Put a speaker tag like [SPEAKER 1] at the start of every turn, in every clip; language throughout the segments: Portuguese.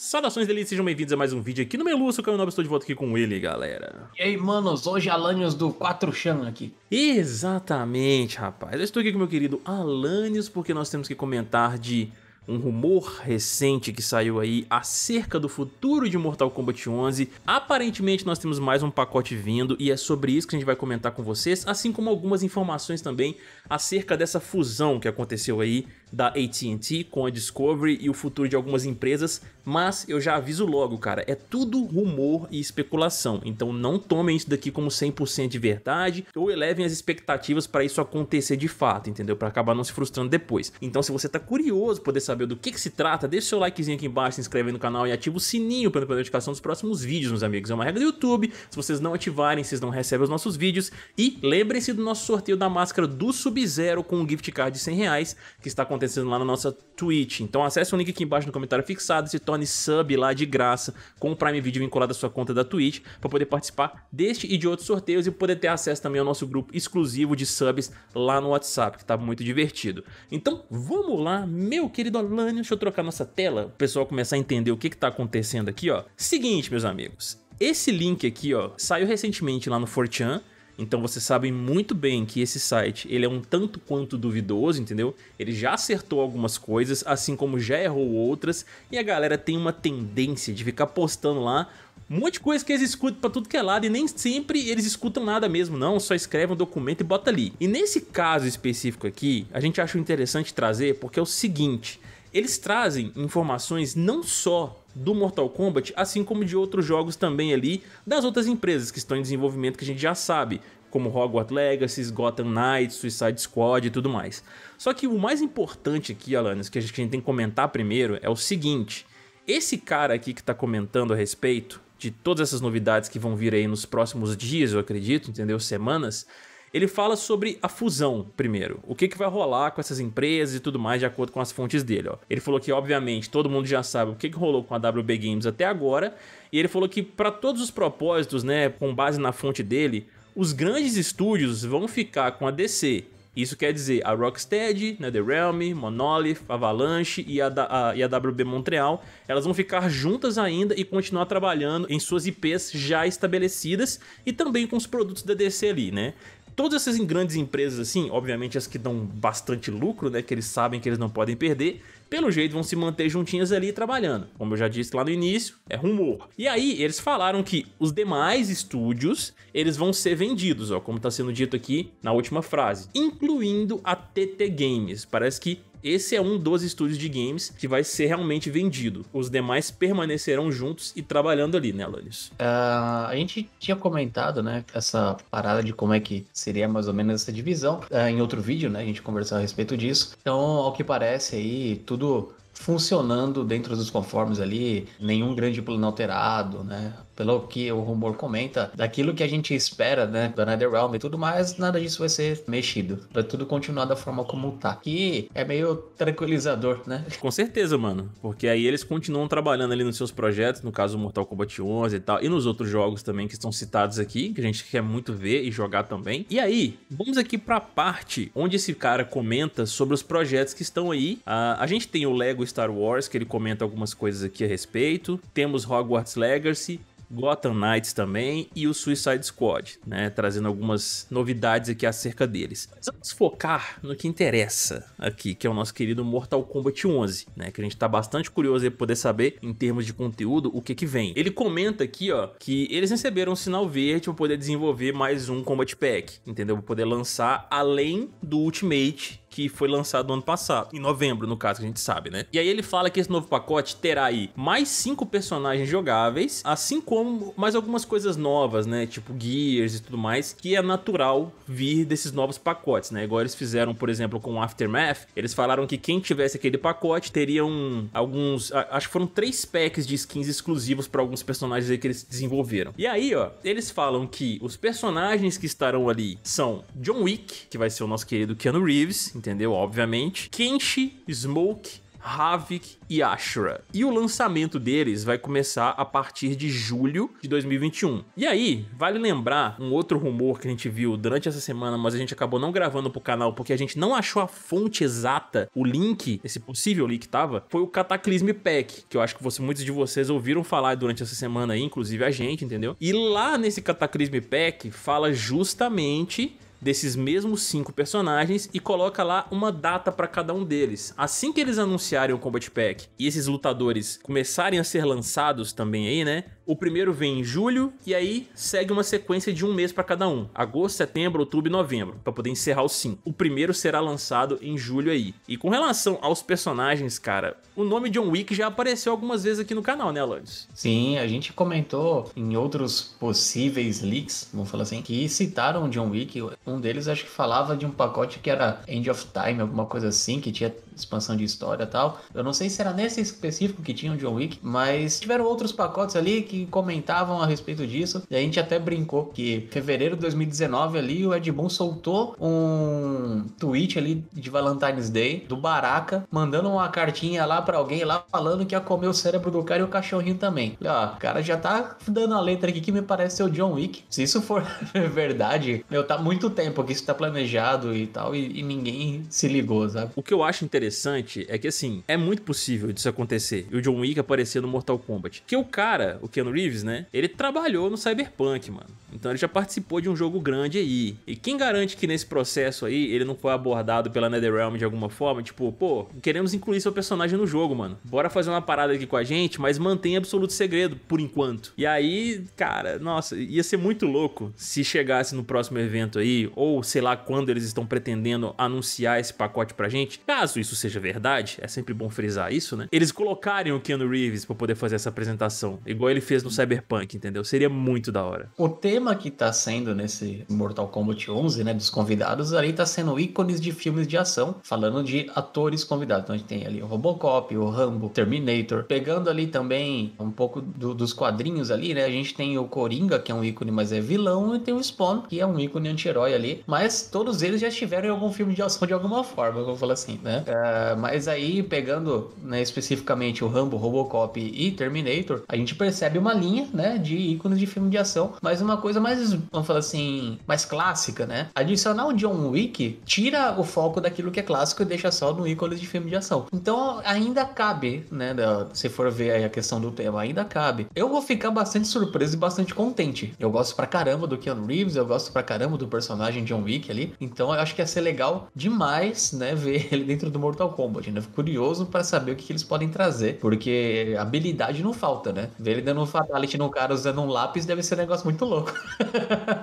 [SPEAKER 1] Saudações delícias, sejam bem-vindos a mais um vídeo aqui no Melu, eu sou o Nobre, estou de volta aqui com ele, galera. E aí, manos,
[SPEAKER 2] hoje Alanios do 4chan aqui.
[SPEAKER 1] Exatamente, rapaz. Eu estou aqui com meu querido Alanios porque nós temos que comentar de um rumor recente que saiu aí acerca do futuro de Mortal Kombat 11. Aparentemente nós temos mais um pacote vindo e é sobre isso que a gente vai comentar com vocês, assim como algumas informações também acerca dessa fusão que aconteceu aí da AT&T com a Discovery e o futuro de algumas empresas, mas eu já aviso logo, cara, é tudo rumor e especulação, então não tomem isso daqui como 100% de verdade ou elevem as expectativas para isso acontecer de fato, entendeu? Para acabar não se frustrando depois. Então se você tá curioso poder saber saber do que, que se trata, deixa seu likezinho aqui embaixo, se inscreve no canal e ativa o sininho para não perder a notificação dos próximos vídeos, meus amigos. É uma regra do YouTube, se vocês não ativarem, vocês não recebem os nossos vídeos. E lembrem-se do nosso sorteio da máscara do Sub-Zero com um gift card de 100 reais, que está acontecendo lá na nossa Twitch. Então acesse o link aqui embaixo no comentário fixado e se torne sub lá de graça com o Prime Video vinculado à sua conta da Twitch para poder participar deste e de outros sorteios e poder ter acesso também ao nosso grupo exclusivo de subs lá no WhatsApp, que está muito divertido. Então vamos lá, meu querido falando. Deixa eu trocar nossa tela, o pessoal começar a entender o que, que tá acontecendo aqui, ó. Seguinte, meus amigos. Esse link aqui, ó, saiu recentemente lá no 4 Então vocês sabem muito bem que esse site ele é um tanto quanto duvidoso, entendeu? Ele já acertou algumas coisas, assim como já errou outras, e a galera tem uma tendência de ficar postando lá um monte de coisa que eles escutam pra tudo que é lado e nem sempre eles escutam nada mesmo, não. Só escrevem um documento e bota ali. E nesse caso específico aqui, a gente acha interessante trazer porque é o seguinte: eles trazem informações não só do Mortal Kombat, assim como de outros jogos também ali, das outras empresas que estão em desenvolvimento que a gente já sabe, como Hogwarts Legacy, Gotham Knights, Suicide Squad e tudo mais. Só que o mais importante aqui, Alanis, que a gente tem que comentar primeiro é o seguinte, esse cara aqui que está comentando a respeito de todas essas novidades que vão vir aí nos próximos dias, eu acredito, entendeu? Semanas, ele fala sobre a fusão primeiro. O que, que vai rolar com essas empresas e tudo mais, de acordo com as fontes dele. Ó. Ele falou que, obviamente, todo mundo já sabe o que, que rolou com a WB Games até agora. E ele falou que, para todos os propósitos, né, com base na fonte dele, os grandes estúdios vão ficar com a DC. Isso quer dizer a Rocksteady, NetherRealm, Monolith, Avalanche e a, a, e a WB Montreal, elas vão ficar juntas ainda e continuar trabalhando em suas IPs já estabelecidas e também com os produtos da DC ali, né? todas essas grandes empresas, assim, obviamente as que dão bastante lucro, né? Que eles sabem que eles não podem perder, pelo jeito vão se manter juntinhas ali trabalhando. Como eu já disse lá no início, é rumor. E aí eles falaram que os demais estúdios, eles vão ser vendidos, ó, como tá sendo dito aqui na última frase, incluindo a TT Games. Parece que esse é um dos estúdios de games que vai ser realmente vendido. Os demais permanecerão juntos e trabalhando ali, né, Alanis? Uh,
[SPEAKER 2] ah, a gente tinha comentado, né, essa parada de como é que seria mais ou menos essa divisão uh, em outro vídeo, né? A gente conversou a respeito disso. Então, ao que parece aí, tudo funcionando dentro dos conformes ali, nenhum grande plano alterado, né? pelo que o rumor comenta, daquilo que a gente espera, né, do NetherRealm e tudo mais, nada disso vai ser mexido. Vai tudo continuar da forma como tá. Que é meio tranquilizador, né? Com certeza, mano. Porque aí eles continuam trabalhando ali
[SPEAKER 1] nos seus projetos, no caso Mortal Kombat 11 e tal, e nos outros jogos também que estão citados aqui, que a gente quer muito ver e jogar também. E aí, vamos aqui pra parte onde esse cara comenta sobre os projetos que estão aí. A, ah, a gente tem o Lego Star Wars, que ele comenta algumas coisas aqui a respeito. Temos Hogwarts Legacy, Gotham Knights também e o Suicide Squad, né? Trazendo algumas novidades aqui acerca deles. Mas vamos focar no que interessa aqui, que é o nosso querido Mortal Kombat 11, né? Que a gente tá bastante curioso aí poder saber, em termos de conteúdo, o que que vem. Ele comenta aqui, ó, que eles receberam um sinal verde para poder desenvolver mais um Combat Pack, entendeu? Pra poder lançar além do Ultimate que foi lançado no ano passado, em novembro, no caso, que a gente sabe, né? E aí ele fala que esse novo pacote terá aí mais cinco personagens jogáveis, assim como mais algumas coisas novas, né? Tipo Gears e tudo mais, que é natural vir desses novos pacotes, né? Igual eles fizeram, por exemplo, com Aftermath, eles falaram que quem tivesse aquele pacote teriam alguns, acho que foram três packs de skins exclusivos para alguns personagens aí que eles desenvolveram. E aí, ó, eles falam que os personagens que estarão ali são John Wick, que vai ser o nosso querido Keanu Reeves, entendeu? Obviamente. Kenshi, Smoke, Havik e Ashura. E o lançamento deles vai começar a partir de julho de 2021. E aí, vale lembrar um outro rumor que a gente viu durante essa semana, mas a gente acabou não gravando pro canal porque a gente não achou a fonte exata, o link, esse possível link que tava, foi o Cataclysm Pack, que eu acho que você, muitos de vocês ouviram falar durante essa semana aí, inclusive a gente, entendeu? E lá nesse Cataclysm Pack fala justamente desses mesmos cinco personagens e coloca lá uma data para cada um deles. Assim que eles anunciarem o Combat Pack e esses lutadores começarem a ser lançados também aí, né? O primeiro vem em julho e aí segue uma sequência de um mês para cada um. Agosto, setembro, outubro e novembro, para poder encerrar o sim. O primeiro será lançado em julho aí. E com relação aos personagens, cara, o nome John Wick já apareceu algumas vezes aqui no canal,
[SPEAKER 2] né, Alanis? Sim, a gente comentou em outros possíveis leaks, vamos falar assim, que citaram John Wick. Um deles acho que falava de um pacote que era End of Time, alguma coisa assim, que tinha expansão de história e tal. Eu não sei se era nesse específico que tinha o John Wick, mas tiveram outros pacotes ali que comentavam a respeito disso. E a gente até brincou que em fevereiro de 2019 ali o Ed Boon soltou um tweet ali de Valentine's Day do Baraka mandando uma cartinha lá para alguém lá falando que ia comer o cérebro do cara e o cachorrinho também. ó, ah, o cara já tá dando a letra aqui que me parece ser o John Wick. Se isso for verdade, meu, tá muito tempo que isso tá planejado e tal e, e ninguém se ligou, sabe?
[SPEAKER 1] O que eu acho interessante é que assim, é muito possível disso acontecer. E o John Wick aparecer no Mortal Kombat. Que o cara, o que Keanu Reeves, né? Ele trabalhou no Cyberpunk, mano. Então ele já participou de um jogo grande aí. E quem garante que nesse processo aí ele não foi abordado pela NetherRealm de alguma forma? Tipo, pô, queremos incluir seu personagem no jogo, mano. Bora fazer uma parada aqui com a gente, mas mantenha absoluto segredo por enquanto. E aí, cara, nossa, ia ser muito louco se chegasse no próximo evento aí, ou sei lá quando eles estão pretendendo anunciar esse pacote pra gente. Caso isso seja verdade, é sempre bom frisar isso, né? Eles colocarem o Keanu Reeves pra poder fazer essa apresentação, igual ele fez no Cyberpunk, entendeu? Seria muito da hora.
[SPEAKER 2] O tema tema que tá sendo nesse Mortal Kombat 11, né, dos convidados, ali tá sendo ícones de filmes de ação, falando de atores convidados. Então a gente tem ali o Robocop, o Rambo, Terminator. Pegando ali também um pouco do, dos quadrinhos ali, né, a gente tem o Coringa, que é um ícone, mas é vilão, e tem o Spawn, que é um ícone anti-herói ali, mas todos eles já estiveram em algum filme de ação de alguma forma, vou falar assim, né? É, mas aí, pegando né, especificamente o Rambo, Robocop e Terminator, a gente percebe uma linha, né, de ícones de filme de ação, mas uma coisa coisa mais, vamos falar assim, mais clássica, né? Adicionar o John Wick tira o foco daquilo que é clássico e deixa só no ícone de filme de ação. Então ainda cabe, né? se for ver aí a questão do tema, ainda cabe. Eu vou ficar bastante surpreso e bastante contente. Eu gosto pra caramba do Keanu Reeves, eu gosto pra caramba do personagem John Wick ali. Então eu acho que ia ser legal demais, né? Ver ele dentro do Mortal Kombat, né? Fico curioso para saber o que, que eles podem trazer, porque habilidade não falta, né? Ver ele dando um fatality num cara usando um lápis deve ser um negócio muito louco.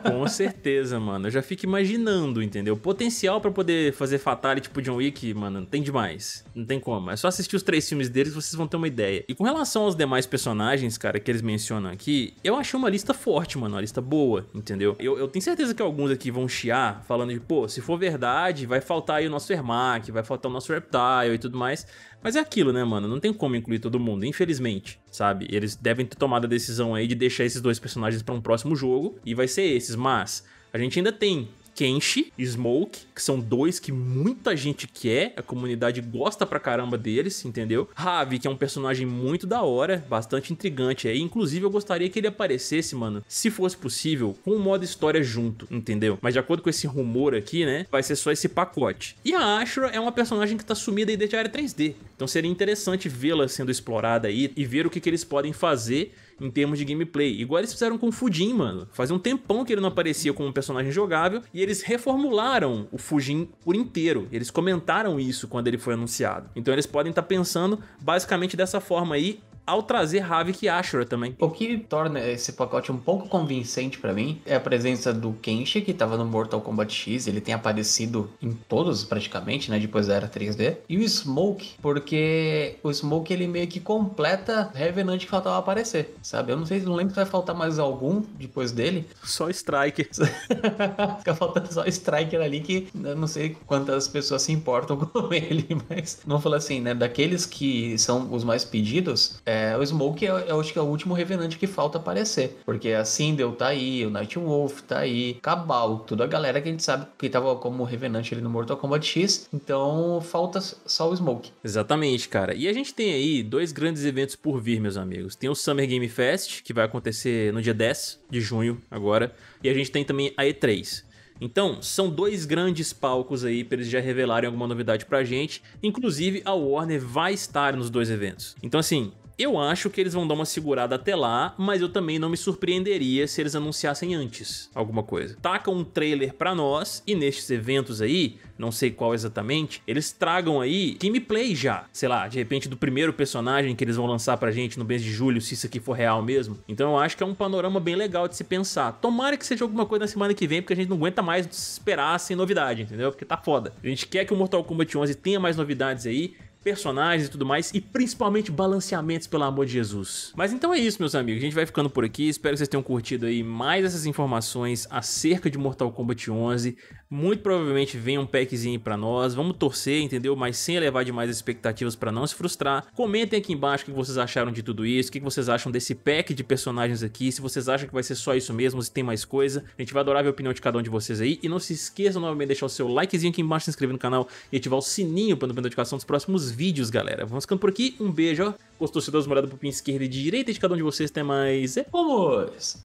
[SPEAKER 2] Com
[SPEAKER 1] certeza, mano. Eu já fico imaginando, entendeu? Potencial para poder fazer Fatality tipo John Wick, mano, não tem demais. Não tem como. É só assistir os três filmes deles que vocês vão ter uma ideia. E com relação aos demais personagens, cara, que eles mencionam aqui, eu achei uma lista forte, mano. Uma lista boa, entendeu? Eu, eu tenho certeza que alguns aqui vão chiar falando de, pô, se for verdade, vai faltar aí o nosso Ermac, vai faltar o nosso Reptile e tudo mais. Mas é aquilo, né, mano? Não tem como incluir todo mundo, infelizmente, sabe? Eles devem ter tomado a decisão aí de deixar esses dois personagens para um próximo jogo jogo e vai ser esses, mas a gente ainda tem Kenshi, Smoke, que são dois que muita gente quer, a comunidade gosta pra caramba deles, entendeu? Ravi, que é um personagem muito da hora, bastante intrigante aí, inclusive eu gostaria que ele aparecesse, mano, se fosse possível, com o modo história junto, entendeu? Mas de acordo com esse rumor aqui, né, vai ser só esse pacote. E a Ashura é uma personagem que tá sumida aí desde a área 3D, então seria interessante vê-la sendo explorada aí e ver o que, que eles podem fazer em termos de gameplay. Igual eles fizeram com o Fujin, mano. Fazia um tempão que ele não aparecia como um personagem jogável e eles reformularam o Fujin por inteiro. Eles comentaram isso quando ele foi anunciado. Então eles podem estar tá pensando basicamente dessa forma aí ao trazer Havik
[SPEAKER 2] e Ashura também. O que torna esse pacote um pouco convincente para mim é a presença do Kenshi, que tava no Mortal Kombat X, ele tem aparecido em todos praticamente, né, depois da era 3D, e o Smoke, porque o Smoke ele meio que completa Revenant que faltava aparecer, sabe? Eu não sei, não lembro se vai faltar mais algum depois dele. Só Striker. Fica faltando só Striker ali que eu não sei quantas pessoas se importam com ele, mas não fala assim, né, daqueles que são os mais pedidos, é é, o Smoke, é, eu, acho que é o último Revenante que falta aparecer. Porque a Sindel tá aí, o Nightwolf tá aí, Cabal, toda a galera que a gente sabe que tava como Revenante ali no Mortal Kombat X. Então falta só o Smoke. Exatamente, cara. E a
[SPEAKER 1] gente tem aí dois grandes eventos por vir, meus amigos. Tem o Summer Game Fest, que vai acontecer no dia 10 de junho, agora. E a gente tem também a E3. Então, são dois grandes palcos aí para eles já revelarem alguma novidade pra gente. Inclusive, a Warner vai estar nos dois eventos. Então, assim, eu acho que eles vão dar uma segurada até lá, mas eu também não me surpreenderia se eles anunciassem antes alguma coisa. Tacam um trailer pra nós e nestes eventos aí, não sei qual exatamente, eles tragam aí gameplay já. Sei lá, de repente do primeiro personagem que eles vão lançar pra gente no mês de julho, se isso aqui for real mesmo. Então eu acho que é um panorama bem legal de se pensar. Tomara que seja alguma coisa na semana que vem, porque a gente não aguenta mais esperar sem novidade, entendeu? Porque tá foda. A gente quer que o Mortal Kombat 11 tenha mais novidades aí, personagens e tudo mais, e principalmente balanceamentos, pelo amor de Jesus. Mas então é isso, meus amigos, a gente vai ficando por aqui, espero que vocês tenham curtido aí mais essas informações acerca de Mortal Kombat 11, muito provavelmente vem um packzinho pra nós, vamos torcer, entendeu? Mas sem elevar demais as expectativas pra não se frustrar. Comentem aqui embaixo o que vocês acharam de tudo isso, o que vocês acham desse pack de personagens aqui, se vocês acham que vai ser só isso mesmo, se tem mais coisa. A gente vai adorar ver a opinião de cada um de vocês aí, e não se esqueçam novamente de deixar o seu likezinho aqui embaixo, se inscrever no canal e ativar o sininho pra não perder a notificação dos próximos vídeos, galera. Vamos ficando por aqui. Um beijo. Gostou? Se dá uma olhada pro pin esquerda e direita de cada um de vocês. Até mais. É, vamos!